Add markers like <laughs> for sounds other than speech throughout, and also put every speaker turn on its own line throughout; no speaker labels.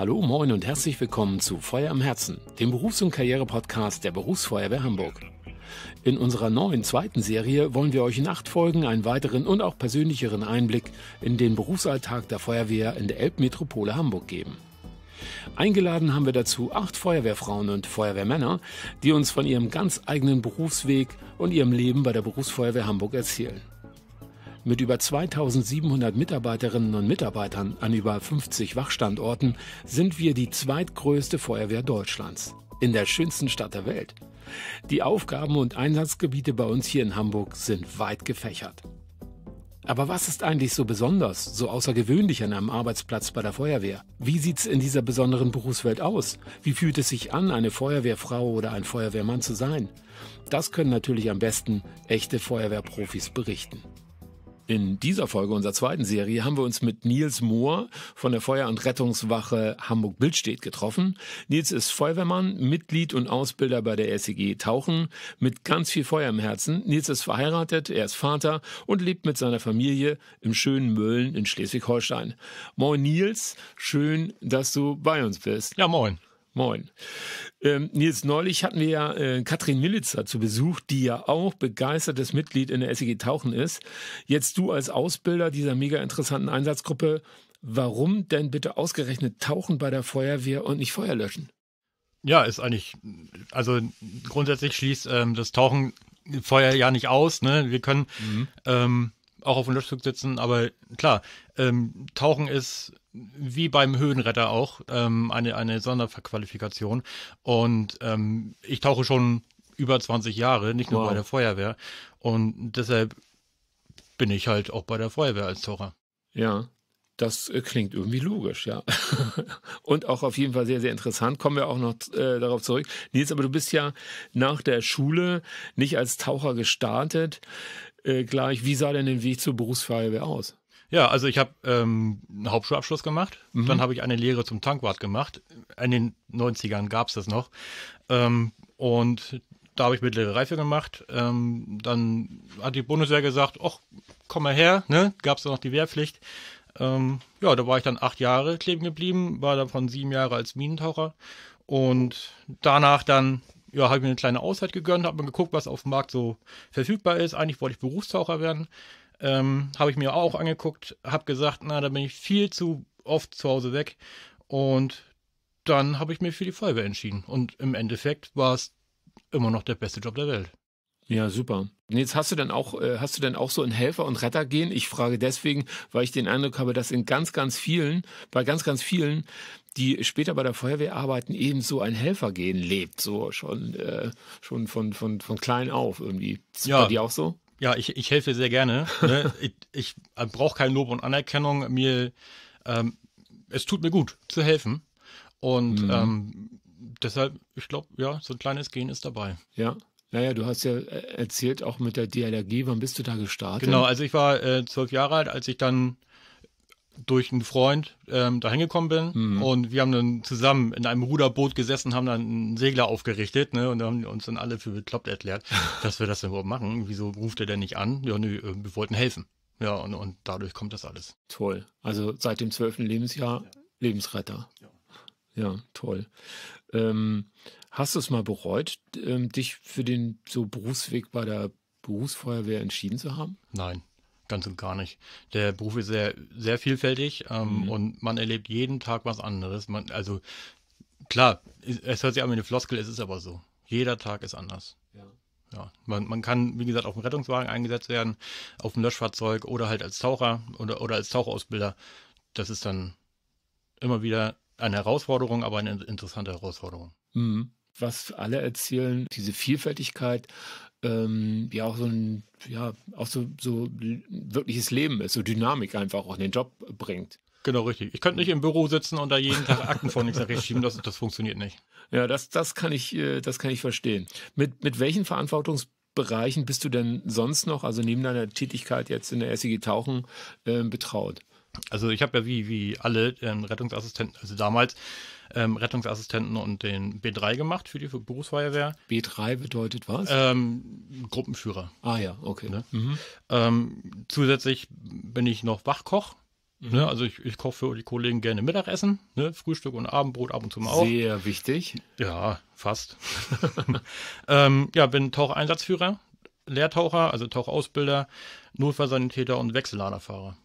Hallo, moin und herzlich willkommen zu Feuer am Herzen, dem Berufs- und Karriere-Podcast der Berufsfeuerwehr Hamburg. In unserer neuen zweiten Serie wollen wir euch in acht Folgen einen weiteren und auch persönlicheren Einblick in den Berufsalltag der Feuerwehr in der Elbmetropole Hamburg geben. Eingeladen haben wir dazu acht Feuerwehrfrauen und Feuerwehrmänner, die uns von ihrem ganz eigenen Berufsweg und ihrem Leben bei der Berufsfeuerwehr Hamburg erzählen mit über 2700 Mitarbeiterinnen und Mitarbeitern an über 50 Wachstandorten sind wir die zweitgrößte Feuerwehr Deutschlands. In der schönsten Stadt der Welt. Die Aufgaben und Einsatzgebiete bei uns hier in Hamburg sind weit gefächert. Aber was ist eigentlich so besonders, so außergewöhnlich an einem Arbeitsplatz bei der Feuerwehr? Wie sieht's in dieser besonderen Berufswelt aus? Wie fühlt es sich an, eine Feuerwehrfrau oder ein Feuerwehrmann zu sein? Das können natürlich am besten echte Feuerwehrprofis berichten. In dieser Folge unserer zweiten Serie haben wir uns mit Nils Mohr von der Feuer- und Rettungswache Hamburg-Bildstedt getroffen. Nils ist Feuerwehrmann, Mitglied und Ausbilder bei der SEG Tauchen mit ganz viel Feuer im Herzen. Nils ist verheiratet, er ist Vater und lebt mit seiner Familie im schönen Mölln in Schleswig-Holstein. Moin Nils, schön, dass du bei uns bist. Ja, moin. Moin. Ähm, jetzt neulich hatten wir ja äh, Katrin Militzer zu Besuch, die ja auch begeistertes Mitglied in der SEG Tauchen ist. Jetzt du als Ausbilder dieser mega interessanten Einsatzgruppe, warum denn bitte ausgerechnet Tauchen bei der Feuerwehr und nicht Feuer löschen?
Ja, ist eigentlich, also grundsätzlich schließt ähm, das Tauchen Feuer ja nicht aus. Ne? Wir können mhm. ähm, auch auf dem Löschstück sitzen, aber klar, ähm, Tauchen ist wie beim Höhenretter auch ähm, eine, eine Sonderqualifikation. Und ähm, ich tauche schon über 20 Jahre, nicht nur wow. bei der Feuerwehr. Und deshalb bin ich halt auch bei der Feuerwehr als Taucher.
Ja, das äh, klingt irgendwie logisch, ja. <laughs> Und auch auf jeden Fall sehr, sehr interessant. Kommen wir auch noch äh, darauf zurück. Nils, aber du bist ja nach der Schule nicht als Taucher gestartet. Äh, gleich, wie sah denn der Weg zur Berufsfeuerwehr aus?
Ja, also ich habe ähm, einen Hauptschulabschluss gemacht, mhm. dann habe ich eine Lehre zum Tankwart gemacht. In den 90ern gab es das noch. Ähm, und da habe ich mittlere Reife gemacht. Ähm, dann hat die Bundeswehr gesagt, ach, komm mal her, ne? gab es noch die Wehrpflicht. Ähm, ja, da war ich dann acht Jahre kleben geblieben, war dann von sieben Jahren als Minentaucher und danach dann ja, habe ich mir eine kleine Auszeit gegönnt, habe mir geguckt, was auf dem Markt so verfügbar ist. Eigentlich wollte ich Berufstaucher werden. Ähm, habe ich mir auch angeguckt, habe gesagt, na, da bin ich viel zu oft zu Hause weg. Und dann habe ich mich für die Feuerwehr entschieden. Und im Endeffekt war es immer noch der
beste Job der Welt. Ja, super. Jetzt hast du dann auch, äh, hast du denn auch so ein Helfer- und Rettergehen? Ich frage deswegen, weil ich den Eindruck habe, dass in ganz, ganz vielen, bei ganz, ganz vielen, die später bei der Feuerwehr arbeiten, eben so ein Helfergehen lebt, so schon, äh, schon von, von, von klein auf irgendwie. Ist ja. bei dir auch so?
Ja, ich, ich helfe sehr gerne. Ne? <laughs> ich ich äh, brauche kein Lob und Anerkennung. Mir, ähm, es tut mir gut zu helfen. Und mhm. ähm, deshalb, ich glaube, ja, so ein kleines Gehen ist dabei. Ja.
Naja, du hast ja äh, erzählt, auch mit der DLRG, wann bist du da gestartet? Genau,
also ich war äh, zwölf Jahre alt, als ich dann durch einen Freund ähm, dahin gekommen bin mhm. und wir haben dann zusammen in einem Ruderboot gesessen, haben dann einen Segler aufgerichtet ne, und haben uns dann alle für bekloppt erklärt, <laughs> dass wir das denn überhaupt machen. Wieso ruft er denn nicht an? Ja, nö, äh, wir wollten helfen. Ja, und, und dadurch kommt das alles. Toll. Also seit dem zwölften Lebensjahr ja. Lebensretter.
Ja, ja toll. Ähm, Hast du es mal bereut, ähm, dich für den so Berufsweg bei der Berufsfeuerwehr entschieden zu haben?
Nein, ganz und gar nicht. Der Beruf ist sehr, sehr vielfältig ähm, mhm. und man erlebt jeden Tag was anderes. Man, also klar, es hört sich an wie eine Floskel, es ist aber so. Jeder Tag ist anders. Ja. Ja, man, man kann, wie gesagt, auf dem Rettungswagen eingesetzt werden, auf dem Löschfahrzeug oder halt als Taucher oder, oder als Tauchausbilder. Das ist dann immer wieder eine Herausforderung, aber eine interessante Herausforderung.
Mhm was alle erzählen, diese
Vielfältigkeit,
ähm, ja auch so ein, ja, auch so, so wirkliches Leben ist, so Dynamik einfach auch in den Job bringt.
Genau, richtig. Ich könnte nicht im Büro sitzen und da jeden Tag Akten von nichts nach rechts schieben, das, das funktioniert nicht. Ja, das, das kann ich, äh, das kann ich verstehen. Mit, mit
welchen Verantwortungsbereichen bist du denn sonst noch, also neben deiner Tätigkeit jetzt in der SEG Tauchen,
äh, betraut? Also ich habe ja wie, wie alle ähm, Rettungsassistenten, also damals ähm, Rettungsassistenten und den B3 gemacht für die für Berufsfeuerwehr. B3 bedeutet was? Ähm, Gruppenführer. Ah ja, okay. Ne? Mhm. Ähm, zusätzlich bin ich noch Wachkoch. Mhm. Ne? Also ich, ich koche für die Kollegen gerne Mittagessen, ne? Frühstück und Abendbrot ab und zu mal auch. Sehr wichtig. Ja, fast. <laughs> Ähm, ja, bin Taucheinsatzführer, Lehrtaucher, also Tauchausbilder, Notfallsanitäter und Wechselladerfahrer.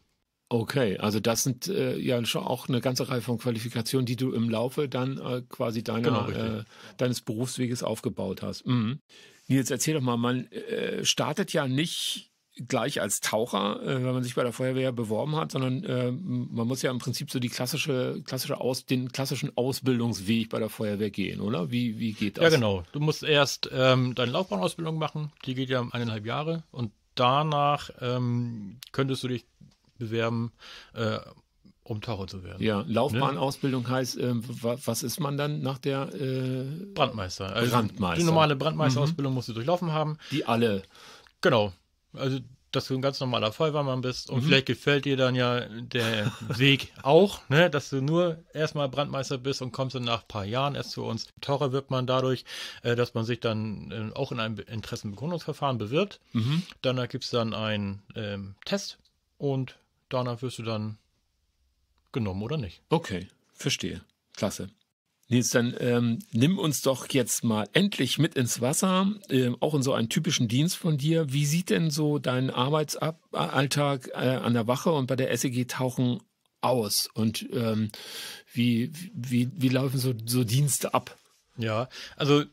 Okay, also das sind äh, ja schon auch eine ganze Reihe von Qualifikationen, die du im
Laufe dann äh, quasi deiner, genau, äh, deines Berufsweges aufgebaut hast. Mhm. Nils, erzähl doch mal, man äh, startet ja nicht gleich als Taucher, äh, wenn man sich bei der Feuerwehr beworben hat, sondern äh, man muss ja im Prinzip so die klassische, klassische Aus, den klassischen Ausbildungsweg bei der Feuerwehr gehen, oder? Wie, wie geht das? Ja, genau.
Du musst erst ähm, deine Laufbahnausbildung machen, die geht ja eineinhalb Jahre und danach ähm, könntest du dich bewerben, äh, um Taucher zu werden. Ja, ne? Laufbahnausbildung ne? heißt, äh, was ist man dann nach der äh, Brandmeister? Also Brandmeister. Die normale Brandmeisterausbildung mhm. musst du durchlaufen haben. Die alle. Genau. Also dass du ein ganz normaler Feuerwehrmann bist und mhm. vielleicht gefällt dir dann ja der Weg auch, ne? dass du nur erstmal Brandmeister bist und kommst dann nach ein paar Jahren erst zu uns. Teurer wird man dadurch, äh, dass man sich dann äh, auch in einem Interessenbegründungsverfahren bewirbt. Mhm. Danach gibt es dann einen ähm, Test und danach wirst du dann genommen oder nicht.
Okay, verstehe. Klasse. Nils, dann ähm, nimm uns doch jetzt mal endlich mit ins Wasser, äh, auch in so einen typischen Dienst von dir. Wie sieht denn so dein Arbeitsalltag äh, an der Wache und bei der SEG Tauchen aus? Und ähm, wie, wie, wie laufen so, so Dienste ab?
Ja, also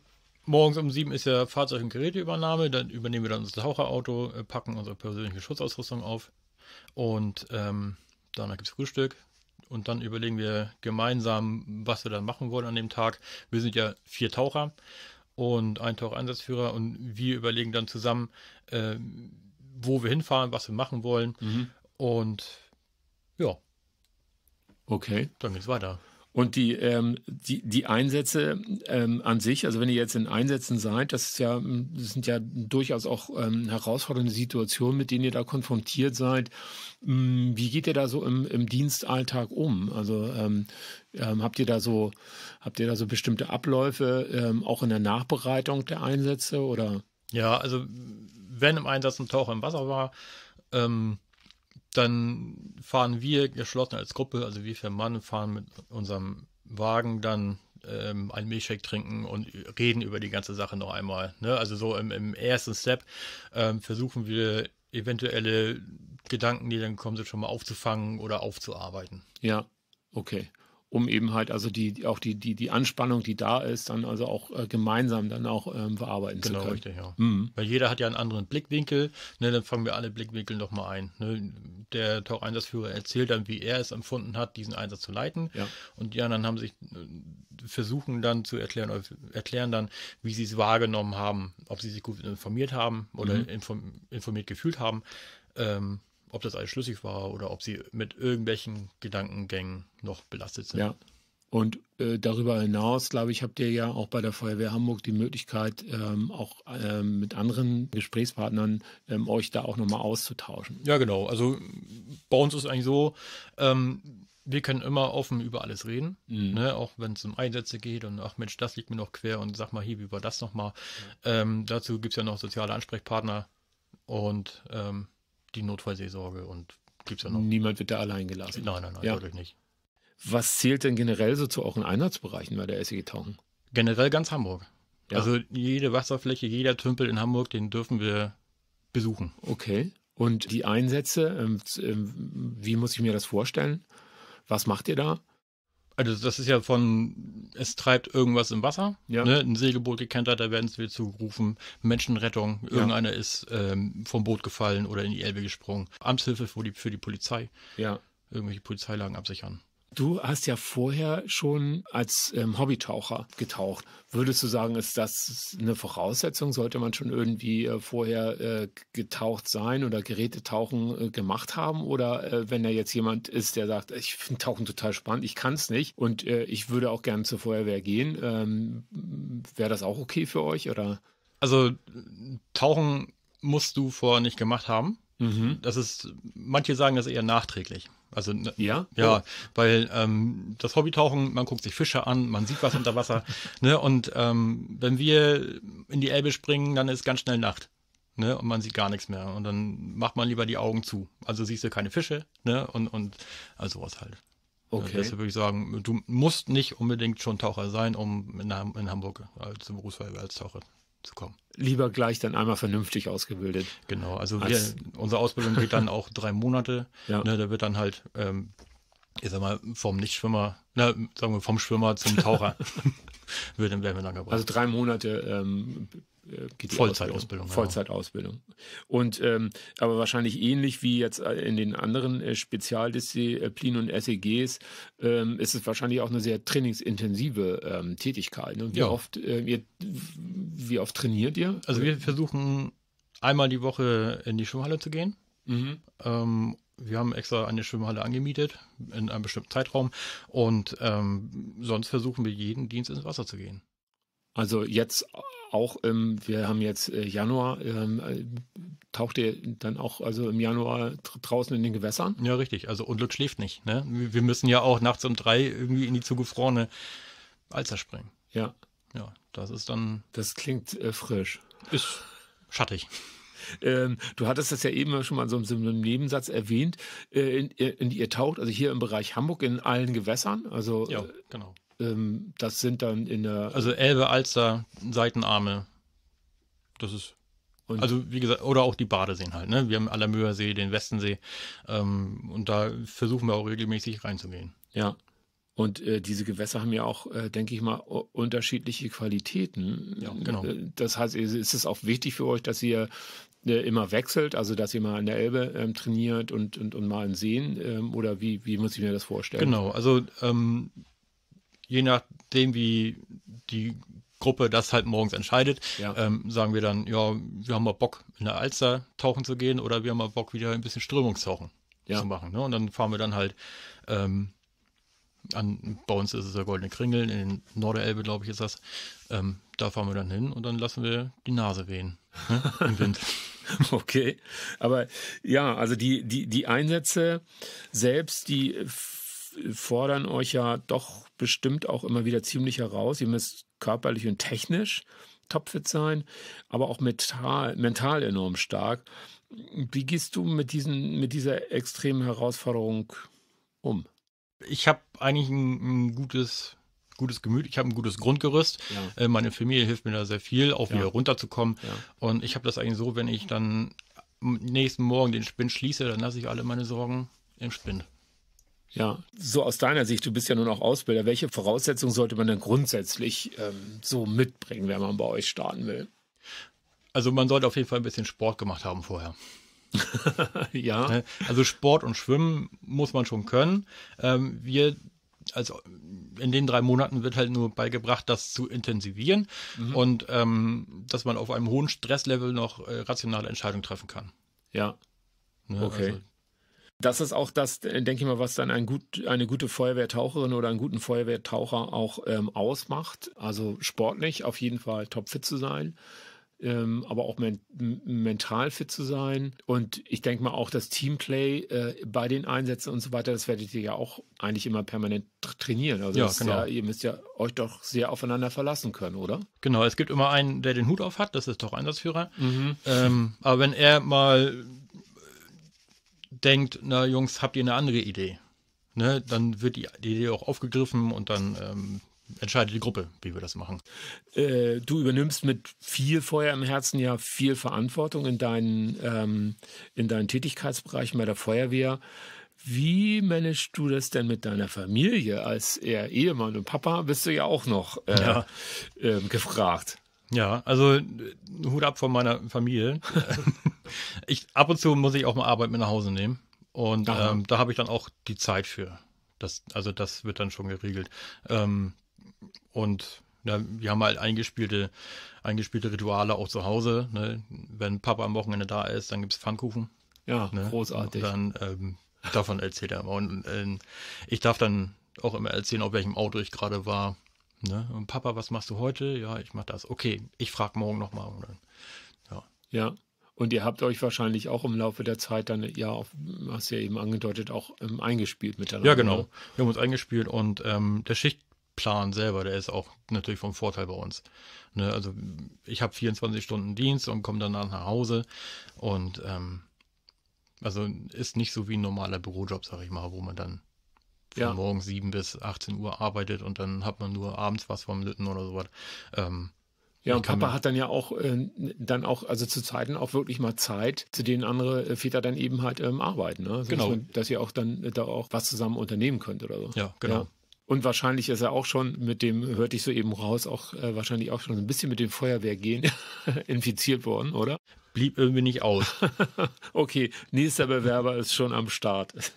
morgens um sieben ist ja Fahrzeug- und Geräteübernahme. Dann übernehmen wir dann unser Taucherauto, äh, packen unsere persönliche Schutzausrüstung auf, und ähm, danach gibt es Frühstück. Und dann überlegen wir gemeinsam, was wir dann machen wollen an dem Tag. Wir sind ja vier Taucher und ein Taucheinsatzführer. Und wir überlegen dann zusammen, äh, wo wir hinfahren, was wir machen wollen. Mhm. Und ja. Okay. Dann geht's weiter. Und die,
ähm, die, die Einsätze ähm, an sich, also wenn ihr jetzt in Einsätzen seid, das ist ja, das sind ja durchaus auch ähm, herausfordernde Situationen, mit denen ihr da konfrontiert seid. Mm, wie geht ihr da so im, im Dienstalltag um? Also ähm, ähm, habt ihr da so, habt ihr da so bestimmte Abläufe, ähm, auch in der Nachbereitung der Einsätze oder?
Ja, also wenn im Einsatz ein Taucher im Wasser war, ähm, dann fahren wir geschlossen als Gruppe, also wir vier Mann fahren mit unserem Wagen dann ähm, einen Milchshake trinken und reden über die ganze Sache noch einmal. Ne? Also so im, im ersten Step ähm, versuchen wir eventuelle Gedanken, die dann kommen, sind schon mal aufzufangen oder aufzuarbeiten. Ja,
okay um eben halt also die auch die die die Anspannung, die da ist, dann also auch äh, gemeinsam dann auch ähm, bearbeiten genau, zu können. richtig, ja. Mhm.
Weil jeder hat ja einen anderen Blickwinkel. Ne, dann fangen wir alle Blickwinkel noch mal ein. Ne, der Taucheinsatzführer erzählt dann, wie er es empfunden hat, diesen Einsatz zu leiten. Ja. Und die anderen haben sich äh, versuchen dann zu erklären, erklären dann, wie sie es wahrgenommen haben, ob sie sich gut informiert haben oder mhm. informiert gefühlt haben. Ähm, ob das alles schlüssig war oder ob sie mit irgendwelchen Gedankengängen noch belastet sind. Ja.
Und äh, darüber hinaus, glaube ich, habt ihr ja auch bei der Feuerwehr Hamburg die Möglichkeit, ähm, auch ähm, mit anderen Gesprächspartnern ähm, euch da auch nochmal auszutauschen.
Ja, genau. Also bei uns ist eigentlich so, ähm, wir können immer offen über alles reden, mhm. ne? auch wenn es um Einsätze geht und ach Mensch, das liegt mir noch quer und sag mal hier, wie war das nochmal. Mhm. dazu gibt es ja noch soziale Ansprechpartner und ähm, die Notfallseesorge und gibt es ja noch. Niemand wird da allein gelassen. Nein, nein, nein, ja. deutlich nicht.
Was zählt denn generell so zu auch in Einsatzbereichen bei der SEG Tauchen? Generell ganz Hamburg.
Ja. Also jede Wasserfläche, jeder Tümpel in Hamburg, den dürfen wir
besuchen. Okay. Und die Einsätze, ähm, ähm, wie muss ich mir das vorstellen?
Was macht ihr da? also das ist ja von, es treibt irgendwas im Wasser, ja. ne? ein Segelboot gekentert, da werden es wieder zugerufen, Menschenrettung, irgendeiner ja. ist ähm, vom Boot gefallen oder in die Elbe gesprungen, Amtshilfe für die, für die Polizei, ja. irgendwelche Polizeilagen absichern.
Du hast ja vorher schon als ähm, Hobbytaucher getaucht. Würdest du sagen, ist das eine Voraussetzung? Sollte man schon irgendwie äh, vorher äh, getaucht sein oder Gerätetauchen äh, gemacht haben? Oder äh, wenn da jetzt jemand ist, der sagt, ich finde Tauchen total spannend, ich kann es nicht und äh, ich würde auch gerne zur Feuerwehr gehen, ähm, wäre das auch okay für euch? Oder?
Also Tauchen musst du vorher nicht gemacht haben. Mhm. Das ist, manche sagen das eher nachträglich. Also ne, ja, ja, oh. weil ähm, das Hobbytauchen, man guckt sich Fische an, man sieht was unter Wasser, <laughs> ne? Und ähm, wenn wir in die Elbe springen, dann ist ganz schnell Nacht, ne? Und man sieht gar nichts mehr und dann macht man lieber die Augen zu. Also siehst du keine Fische, ne? Und und also sowas halt. Also okay. Deshalb würde ich sagen, du musst nicht unbedingt schon Taucher sein, um in, in Hamburg als Berufsfeuerwehr als Taucher zu kommen lieber
gleich dann einmal vernünftig ausgebildet. Genau, also als wir, unsere Ausbildung geht dann auch
drei Monate. <laughs> Ja. Ne, da wird dann halt, ähm, ich sag mal, vom Nichtschwimmer, na, ne, sagen wir vom Schwimmer zum Taucher. <laughs> <laughs> wird, werden wir dann gebraucht. Also
drei Monate ähm, geht Vollzeitausbildung. Vollzeitausbildung. Ja. Und ähm, aber wahrscheinlich ähnlich wie jetzt äh, in den anderen äh, Spezialdisziplinen und SEGs ähm, ist es wahrscheinlich auch eine sehr trainingsintensive ähm, Tätigkeit. Ne? Wie ja. oft äh, ihr, wie oft trainiert ihr?
Also wir versuchen einmal die Woche in die Schwimmhalle zu gehen. Mhm. Ähm, wir haben extra eine Schwimmhalle angemietet in einem bestimmten Zeitraum und ähm, sonst versuchen wir jeden Dienst ins Wasser zu gehen.
Also jetzt auch, ähm, wir haben jetzt äh, Januar, ähm, äh, taucht ihr dann auch also im Januar draußen in den
Gewässern? Ja, richtig. Also Unlut schläft nicht. Ne? Wir müssen ja auch nachts um drei irgendwie in die zugefrorene Alster springen. Ja. Ja, das ist dann. Das klingt äh, frisch. Ist
schattig. Ähm, du hattest das ja eben schon mal so im Nebensatz erwähnt, äh, in, in, ihr taucht, also hier im Bereich Hamburg in allen Gewässern. Also, ja, äh, genau. Ähm, das sind dann in der. Also
Elbe, Alster, Seitenarme. Das ist. also wie gesagt, oder auch die Badeseen halt. Ne? Wir haben See, den Westensee. Ähm, und da versuchen wir auch regelmäßig reinzugehen.
Ja. Und äh, diese Gewässer haben ja auch, äh, denke ich mal, unterschiedliche Qualitäten. Ja, genau. Äh, das heißt, ist es auch wichtig für euch, dass ihr äh, immer wechselt, also dass ihr mal an der Elbe ähm, trainiert und, und, und mal in Seen ähm, oder wie, wie muss ich mir das vorstellen? Genau,
also ähm, je nachdem, wie die Gruppe das halt morgens entscheidet, ja. ähm, sagen wir dann, ja, wir haben mal Bock, in der Alster tauchen zu gehen oder wir haben mal Bock, wieder ein bisschen Strömungstauchen ja. zu machen. Ne? Und dann fahren wir dann halt ähm, an, bei uns ist es der Goldene Kringel, in Norderelbe, glaube ich, ist das. Ähm, da fahren wir dann hin und dann lassen wir die Nase wehen ne? im Wind. <laughs> okay. Aber ja, also die, die, die Einsätze
selbst, die fordern euch ja doch bestimmt auch immer wieder ziemlich heraus. Ihr müsst körperlich und technisch topfit sein, aber auch mental, mental enorm stark. Wie gehst du mit, diesen, mit dieser extremen
Herausforderung um? Ich habe eigentlich ein, ein gutes gutes Gemüt, ich habe ein gutes Grundgerüst. Ja. Äh, meine Familie hilft mir da sehr viel, auch ja. wieder runterzukommen. Ja. Und ich habe das eigentlich so, wenn ich dann nächsten Morgen den Spinn schließe, dann lasse ich alle meine Sorgen im Spinn. Ja,
so aus deiner Sicht, du bist ja nun auch Ausbilder, welche Voraussetzungen sollte man denn grundsätzlich ähm, so mitbringen, wenn man bei euch starten will?
Also man sollte auf jeden Fall ein bisschen Sport gemacht haben vorher. <laughs> ja. Ne? Also Sport und Schwimmen muss man schon können. Ähm, wir also in den drei Monaten wird halt nur beigebracht, das zu intensivieren mhm. und ähm, dass man auf einem hohen Stresslevel noch äh, rationale Entscheidungen treffen kann. Ja. Ne? okay. Also
das ist auch das, äh, denke ich mal, was dann ein gut, eine gute Feuerwehrtaucherin oder einen guten Feuerwehrtaucher auch ähm, ausmacht. Also sportlich auf jeden Fall topfit zu sein, ähm, aber auch men mental fit zu sein. Und ich denke mal auch das Teamplay äh, bei den Einsätzen und so weiter, das werdet ihr ja auch eigentlich immer permanent trainieren. Also ja, genau. ja, ihr müsst ja euch doch sehr aufeinander verlassen können, oder?
Genau, es gibt immer einen, der den Hut auf hat, das ist doch Einsatzführer. Mhm. Ähm, aber wenn er mal denkt, na Jungs, habt ihr eine andere Idee? Ne, dann wird die, die Idee auch aufgegriffen und dann ähm, entscheidet die Gruppe, wie wir das machen. Äh, du übernimmst mit viel Feuer im Herzen ja
viel Verantwortung in deinen, ähm, in deinen Tätigkeitsbereichen bei der Feuerwehr. Wie managst du das denn mit deiner Familie? Als eher Ehemann und Papa bist du ja auch noch äh, ja. Ähm, gefragt.
Ja, also äh, Hut ab von meiner Familie. <laughs> ich, ab und zu muss ich auch mal Arbeit mit nach Hause nehmen. Und ähm, da habe ich dann auch die Zeit für. Das, also das wird dann schon geregelt. Ähm, und ja, wir haben halt eingespielte, eingespielte Rituale auch zu Hause. Ne? Wenn Papa am Wochenende da ist, dann gibt es Pfannkuchen. Ja, ne? großartig. Und dann ähm, davon erzählt er immer. Und äh, ich darf dann auch immer erzählen, auf welchem Auto ich gerade war Ne? Und Papa, was machst du heute? Ja, ich mach das. Okay, ich frage morgen nochmal. Ja.
ja. Und ihr habt euch wahrscheinlich auch im Laufe der Zeit dann, ja, auf, hast ja eben
angedeutet, auch ähm, eingespielt miteinander. Ja, genau. Wir haben uns eingespielt und ähm, der Schichtplan selber, der ist auch natürlich vom Vorteil bei uns. Ne? Also ich habe 24 Stunden Dienst und komme danach nach Hause und ähm, also ist nicht so wie ein normaler Bürojob, sag ich mal, wo man dann von ja. morgens 7 bis 18 Uhr arbeitet und dann hat man nur abends was vom Lütten oder sowas. Ähm, ja, und Papa hat
dann ja auch äh, dann auch, also zu Zeiten auch wirklich mal Zeit, zu denen andere äh, Väter dann eben halt ähm, arbeiten. Ne? genau. Dass, man, dass ihr auch dann äh, da auch was zusammen unternehmen könnt oder so. Ja, genau. Ja. Und wahrscheinlich ist er auch schon mit dem, hörte ich so eben raus, auch äh, wahrscheinlich auch schon ein bisschen mit dem Feuerwehrgehen <laughs> infiziert worden, oder? blieb irgendwie nicht aus. <laughs> okay, nächster Bewerber ist schon am Start. <laughs>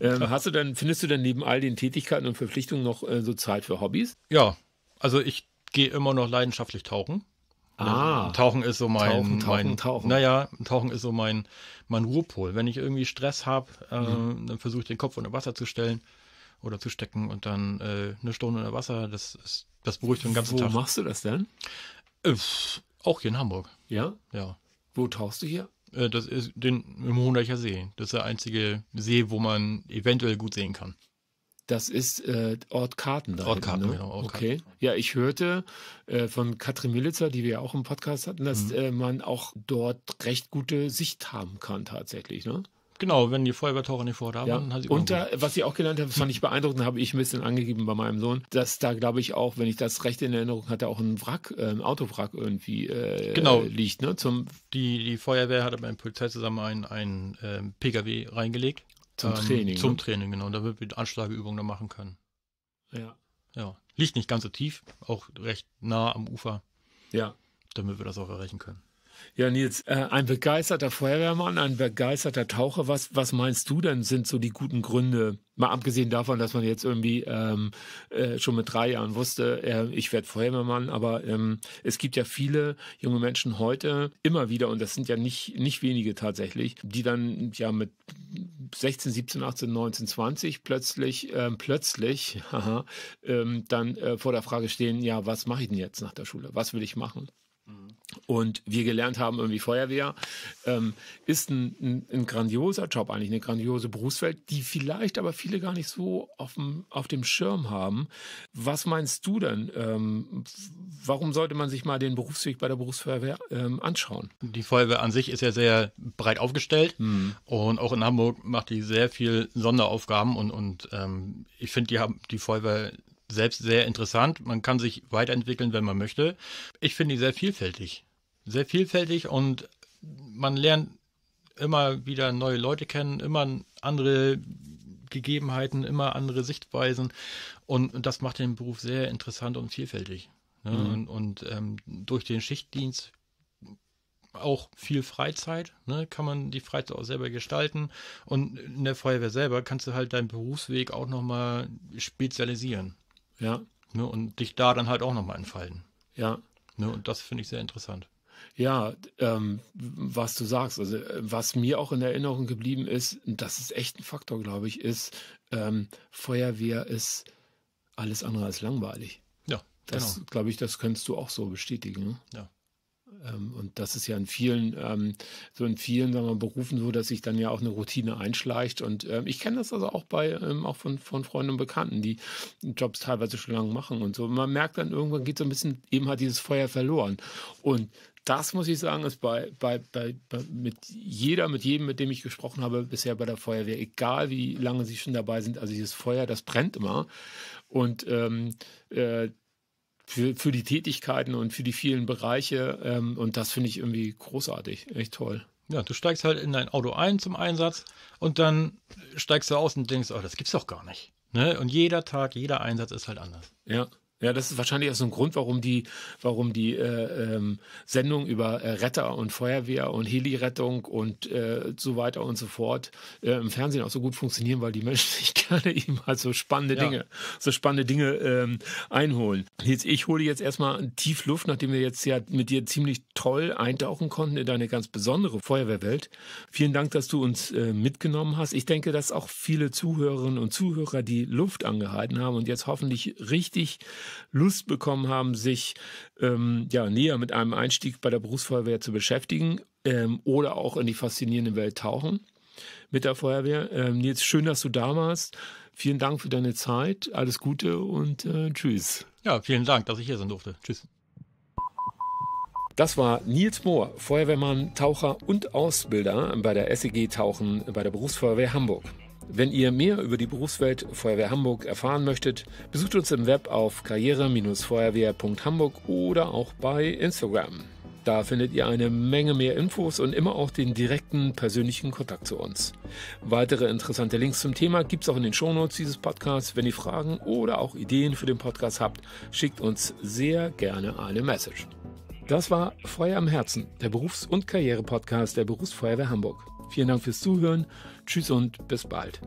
ähm, hast du denn, findest du denn neben all den Tätigkeiten und Verpflichtungen noch äh, so Zeit für Hobbys?
Ja, also ich gehe immer noch leidenschaftlich tauchen. Ah. Ähm, tauchen ist so mein. Tauchen, tauchen, mein, tauchen. Naja, Tauchen ist so mein, mein Ruhepol. Wenn ich irgendwie Stress habe, äh, mhm. dann versuche ich den Kopf unter Wasser zu stellen oder zu stecken und dann äh, eine Stunde unter Wasser. Das, ist, das beruhigt den ganzen Wo Tag. Wo machst du das denn? Äh, auch hier in Hamburg. Ja? Ja. Wo tauchst du hier? Äh, das ist den, im Hohenleicher See. Das ist der einzige See, wo man eventuell gut sehen kann.
Das ist äh, Ort Karten. Da Ort Karten, ne? genau. Ort okay. Karten. Ja, ich hörte äh, von Katrin Militzer, die wir ja auch im Podcast hatten, dass mhm. äh, man auch dort recht gute Sicht haben kann tatsächlich. Ne? Genau, wenn die Feuerwehrtore nicht vor da ja. waren. und da, was Sie auch genannt haben, fand ich beeindruckend, habe ich ein bisschen angegeben bei meinem Sohn, dass da, glaube ich, auch, wenn ich das recht in Erinnerung hatte, auch ein Wrack, äh, ein Autowrack irgendwie äh, genau.
liegt. Ne? Zum die, die Feuerwehr hatte beim Polizei zusammen ein, einen äh, Pkw reingelegt. Zum ähm, Training. Zum ne? Training, genau, damit wir die Anschlageübungen da machen können. Ja. Ja. Liegt nicht ganz so tief, auch recht nah am Ufer. Ja. Damit wir das auch erreichen können.
Ja, Nils, äh, ein begeisterter Feuerwehrmann, ein begeisterter Taucher, was, was meinst du denn, sind so die guten Gründe? Mal abgesehen davon, dass man jetzt irgendwie ähm, äh, schon mit drei Jahren wusste, äh, ich werde Feuerwehrmann, aber ähm, es gibt ja viele junge Menschen heute immer wieder, und das sind ja nicht, nicht wenige tatsächlich, die dann ja mit 16, 17, 18, 19, 20 plötzlich, ähm, plötzlich <laughs> haha, ähm, dann äh, vor der Frage stehen, ja, was mache ich denn jetzt nach der Schule? Was will ich machen? und wir gelernt haben, irgendwie Feuerwehr, ähm, ist ein, ein, ein, grandioser Job eigentlich, eine grandiose Berufswelt, die vielleicht aber viele gar nicht so auf dem, auf dem Schirm haben. Was meinst du denn?
Ähm,
warum sollte man sich mal den Berufsweg bei der Berufsfeuerwehr
ähm, anschauen? Die Feuerwehr an sich ist ja sehr breit aufgestellt mhm. und auch in Hamburg macht die sehr viel Sonderaufgaben und, und ähm, ich finde, die, haben, die Feuerwehr selbst sehr interessant. Man kann sich weiterentwickeln, wenn man möchte. Ich finde die sehr vielfältig. Sehr vielfältig und man lernt immer wieder neue Leute kennen, immer andere Gegebenheiten, immer andere Sichtweisen. Und, und das macht den Beruf sehr interessant und vielfältig. Ne? Mhm. Und, und ähm, durch den Schichtdienst auch viel Freizeit, ne? kann man die Freizeit auch selber gestalten und in der Feuerwehr selber kannst du halt deinen Berufsweg auch nochmal spezialisieren. Ja. Ne, und dich da dann halt auch nochmal entfalten. Ja. Ne, und das finde ich sehr interessant. Ja,
ähm, was du sagst, also äh, was mir auch in Erinnerung geblieben ist, das ist echt ein Faktor, glaube ich, ist, ähm, Feuerwehr ist alles andere als langweilig.
Ja, das, genau.
glaube ich, das könntest du auch so bestätigen. Ne? Ja das ist ja in vielen, ähm, so in vielen sagen wir, Berufen so, dass sich dann ja auch eine Routine einschleicht. Und ähm, ich kenne das also auch bei, ähm, auch von, von Freunden und Bekannten, die Jobs teilweise schon lange machen und so. man merkt dann irgendwann geht so ein bisschen, eben halt dieses Feuer verloren. Und das muss ich sagen, ist bei, bei, bei, bei, mit jeder, mit jedem, mit dem ich gesprochen habe, bisher bei der Feuerwehr, egal wie lange sie schon dabei sind, also dieses Feuer, das brennt immer. Und ähm, äh, für, für die Tätigkeiten und für die vielen Bereiche. Ähm, und das finde ich irgendwie großartig, echt toll.
Ja, du steigst halt in dein Auto ein zum Einsatz und dann steigst du aus und denkst, oh, das gibt's doch gar nicht. Ne? Und jeder Tag, jeder Einsatz ist halt anders.
Ja. Ja, das ist wahrscheinlich auch so ein Grund, warum die, warum die äh, ähm,
Sendung über äh, Retter
und Feuerwehr und Heli-Rettung und äh, so weiter und so fort äh, im Fernsehen auch so gut funktionieren, weil die Menschen <laughs> sich gerne eben halt so spannende ja. Dinge, so spannende Dinge ähm, einholen. Jetzt, ich hole jetzt erstmal tief Luft, nachdem wir jetzt ja mit dir ziemlich toll eintauchen konnten in deine ganz besondere Feuerwehrwelt. Vielen Dank, dass du uns äh, mitgenommen hast. Ich denke, dass auch viele Zuhörerinnen und Zuhörer die Luft angehalten haben und jetzt hoffentlich richtig Lust bekommen haben, sich ähm, ja, näher mit einem Einstieg bei der Berufsfeuerwehr zu beschäftigen ähm, oder auch in die faszinierende Welt tauchen mit der Feuerwehr. Ähm, Nils, schön, dass du da warst. Vielen Dank für deine Zeit. Alles Gute und äh, tschüss.
Ja, vielen Dank, dass ich hier sein durfte. Tschüss.
Das war Nils Mohr, Feuerwehrmann, Taucher und Ausbilder bei der SEG Tauchen bei der Berufsfeuerwehr Hamburg. Wenn ihr mehr über die Berufswelt Feuerwehr Hamburg erfahren möchtet, besucht uns im Web auf karriere-feuerwehr.hamburg oder auch bei Instagram. Da findet ihr eine Menge mehr Infos und immer auch den direkten persönlichen Kontakt zu uns. Weitere interessante Links zum Thema gibt es auch in den Shownotes dieses Podcasts. Wenn ihr Fragen oder auch Ideen für den Podcast habt, schickt uns sehr gerne eine Message. Das war Feuer am Herzen, der Berufs- und Karriere-Podcast der Berufsfeuerwehr Hamburg. Vielen Dank fürs Zuhören. Tschüss und bis bald.